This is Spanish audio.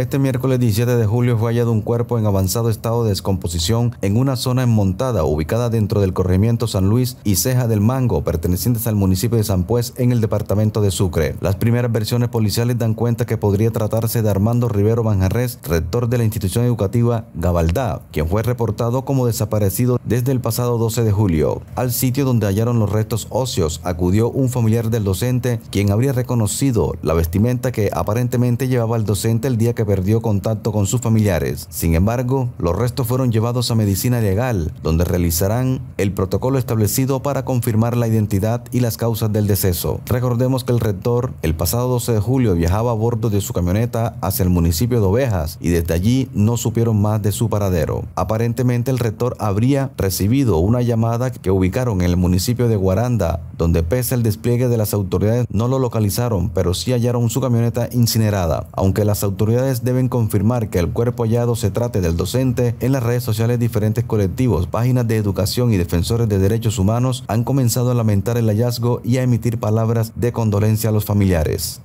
Este miércoles 17 de julio fue hallado un cuerpo en avanzado estado de descomposición en una zona enmontada ubicada dentro del corregimiento San Luis y Ceja del Mango, pertenecientes al municipio de San Pues en el departamento de Sucre. Las primeras versiones policiales dan cuenta que podría tratarse de Armando Rivero Manjarres, rector de la institución educativa Gabaldá, quien fue reportado como desaparecido desde el pasado 12 de julio. Al sitio donde hallaron los restos óseos acudió un familiar del docente, quien habría reconocido la vestimenta que aparentemente llevaba el docente el día que perdió contacto con sus familiares. Sin embargo, los restos fueron llevados a medicina legal, donde realizarán el protocolo establecido para confirmar la identidad y las causas del deceso. Recordemos que el rector el pasado 12 de julio viajaba a bordo de su camioneta hacia el municipio de Ovejas y desde allí no supieron más de su paradero. Aparentemente el rector habría recibido una llamada que ubicaron en el municipio de Guaranda, donde pese al despliegue de las autoridades no lo localizaron, pero sí hallaron su camioneta incinerada. Aunque las autoridades deben confirmar que el cuerpo hallado se trate del docente, en las redes sociales diferentes colectivos, páginas de educación y defensores de derechos humanos han comenzado a lamentar el hallazgo y a emitir palabras de condolencia a los familiares.